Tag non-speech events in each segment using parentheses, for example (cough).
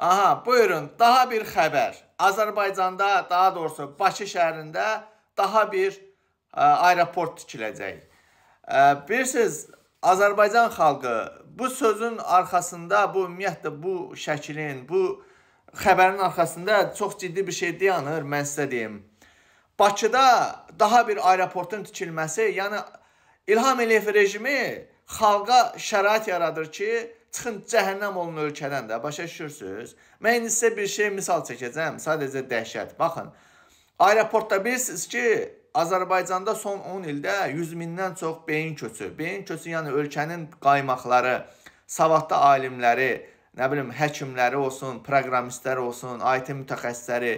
Aha, buyurun, daha bir xəbər. Azərbaycanda, daha doğrusu Bakı şəhərində daha bir ə, e, aeroport tikiləcək. Ə, e, bilirsiniz, Azərbaycan xalqı bu sözün arxasında, bu ümumiyyətlə bu şəklin, bu xəbərin arxasında çox ciddi bir şey dayanır, mən sizə deyim. Bakıda daha bir aeroportun tikilməsi, yəni İlham Əliyev rejimi xalqa şərait yaradır ki, Çıxın cəhənnəm olun ölkədən də, başa düşürsüz? Mən indi sizə bir şey misal çəkəcəm, sadəcə dəhşət. Baxın, aeroportda bilirsiniz ki, Azərbaycanda son 10 ildə 100 mindən çox beyin köçü. Beyin köçü yəni ölkənin qaymaqları, savadlı alimləri, nə bilim, həkimləri olsun, proqramistlər olsun, IT mütəxəssisləri,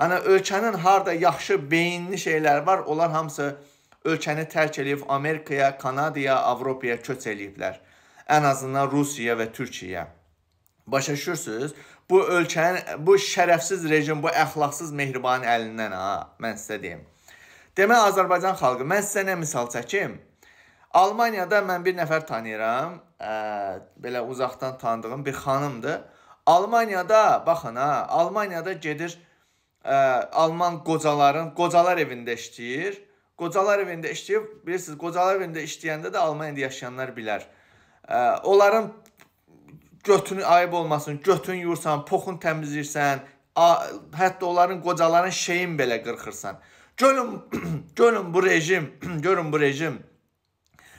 yəni ölkənin harda yaxşı beyinli şeylər var, onlar hamısı ölkəni tərk edib Amerikaya, Kanadaya, Avropaya köç eləyiblər ən azından Rusiyaya və Türkiyəyə. Başa düşürsüz? Bu ölkənin bu şərəfsiz rejim, bu əxlaqsız mehriban əlindən ha, mən sizə deyim. Demək Azərbaycan xalqı, mən sizə nə misal çəkim? Almaniyada mən bir nəfər tanıyıram, ə, belə uzaqdan tanıdığım bir xanımdır. Almaniyada, baxın ha, Almaniyada gedir ə, Alman qocaların, qocalar evində işləyir. Qocalar evində işləyib, bilirsiniz, qocalar evində işləyəndə də Almaniyada yaşayanlar bilər ə, onların götünü ayıb olmasın, götün yursan, poxun təmizləyirsən, hətta onların qocaların şeyin belə qırxırsan. Görün, (clears throat) görün bu rejim, (clears throat) görün bu rejim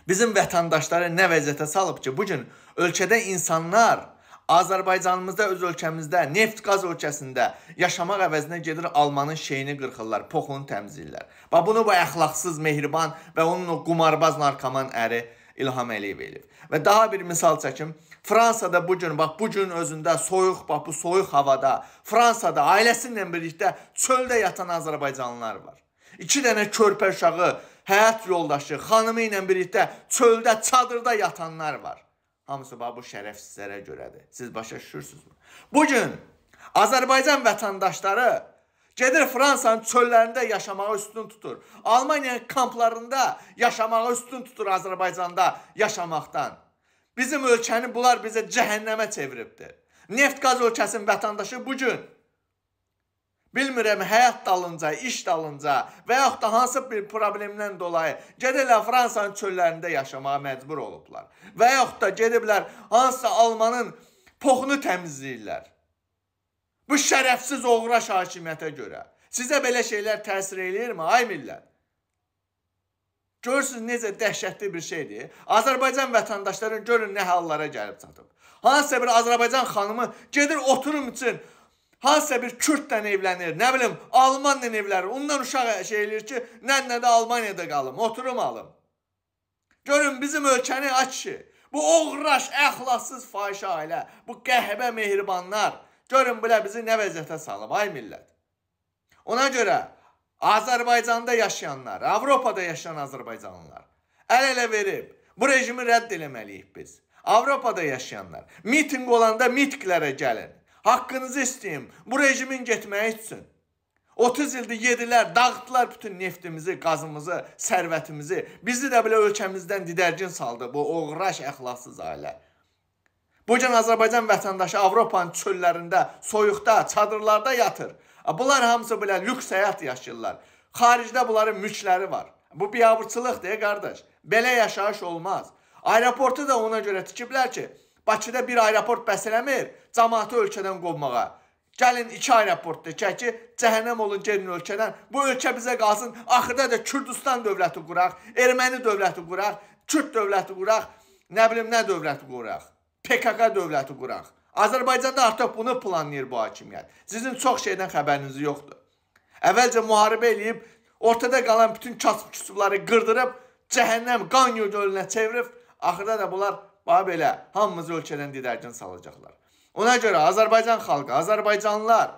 bizim vətəndaşları nə vəziyyətə salıb ki, bu gün ölkədə insanlar Azərbaycanımızda, öz ölkəmizdə, neft-qaz ölkəsində yaşamaq əvəzinə gedir almanın şeyini qırxırlar, poxunu təmizləyirlər. Və bunu bu əxlaqsız, mehriban və onun o qumarbaz narkoman əri İlham Əliyev eləyib. Və daha bir misal çəkim. Fransada bu gün bax bu gün özündə soyuq bax bu soyuq havada Fransada ailəsi ilə birlikdə çöldə yatan azərbaycanlılar var. 2 dənə körpə uşağı, həyat yoldaşı, xanımı ilə birlikdə çöldə, çadırda yatanlar var. Hamısı bax bu şərəfsizlərə görədir. Siz başa düşürsünüzmü? Bu gün Azərbaycan vətəndaşları Gedir Fransanın çöllərində yaşamağa üstün tutur. Almaniyanın kamplarında yaşamağa üstün tutur Azərbaycanda yaşamaqdan. Bizim ölkəni bunlar bizə cəhənnəmə çeviribdir. Neft qaz ölkəsinin vətəndaşı bu gün bilmirəm həyat dalınca, iş dalınca və yaxud da hansı bir problemdən dolayı gedirlər Fransanın çöllərində yaşamağa məcbur olublar. Və yaxud da gediblər hansısa Almanın poxunu təmizləyirlər. Bu şərəfsiz oğraş hakimiyyətə görə. Sizə belə şeylər təsir eləyirmi, ay millət? Görürsünüz necə dəhşətli bir şeydir. Azərbaycan vətəndaşların görün nə hallara gəlib çatıb. Hansısa bir Azərbaycan xanımı gedir oturum üçün hansısa bir kürdlə evlənir, nə bilim, Almanla evlənir. Ondan uşaq şey eləyir ki, nənlə də Almaniyada qalım, oturum alım. Görün bizim ölkəni aç kişi. Bu oğraş, əxlassız fahişə ailə, bu qəhbə mehribanlar, Görün bilə bizi nə vəziyyətə salıb ay millət. Ona görə Azərbaycanda yaşayanlar, Avropada yaşayan Azərbaycanlılar əl-ələ verib bu rejimi rədd eləməliyik biz. Avropada yaşayanlar mitinq olanda mitqlərə gəlin. Haqqınızı istəyim bu rejimin getməyi üçün. 30 ildir yedilər, dağıtdılar bütün neftimizi, qazımızı, sərvətimizi. Bizi də belə ölkəmizdən didərgin saldı bu oğraş əxlaqsız ailə. Bu gün Azərbaycan vətəndaşı Avropanın çöllərində, soyuqda, çadırlarda yatır. Bunlar hamısı belə lüks həyat yaşayırlar. Xaricdə bunların mülkləri var. Bu biabırçılıqdır, qardaş. Belə yaşayış olmaz. Aeroportu da ona görə tikiblər ki, Bakıda bir aeroport bəs eləmir cəmaatı ölkədən qovmağa. Gəlin iki aeroport deyək ki, cəhənnəm olun gəlin ölkədən. Bu ölkə bizə qalsın. Axırda da Kürdistan dövləti quraq, Erməni dövləti quraq, Kürt dövləti quraq, nə bilim nə dövləti quraq. PKK dövləti quraq. Azərbaycanda artıq bunu planlayır bu hakimiyyət. Yəni. Sizin çox şeydən xəbəriniz yoxdur. Əvvəlcə müharibə eləyib, ortada qalan bütün kasıb-küsubları qırdırıb, cəhənnəm qan gölünə çevirib, axırda da bunlar bax belə hamımızı ölkədən didərgin salacaqlar. Ona görə Azərbaycan xalqı, Azərbaycanlılar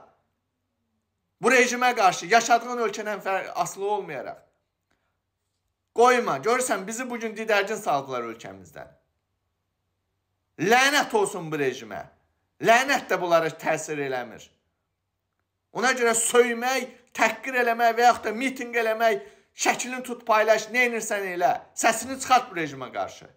bu rejimə qarşı yaşadığın ölkədən asılı olmayaraq qoyma. Görürsən bizi bu gün didərgin saldılar ölkəmizdən. Lənət olsun bu rejimə. Lənət də bunlara təsir eləmir. Ona görə söymək, təhqir eləmək və yaxud da mitinq eləmək, şəklini tut paylaş, nə edirsən elə. Səsini çıxart bu rejimə qarşı.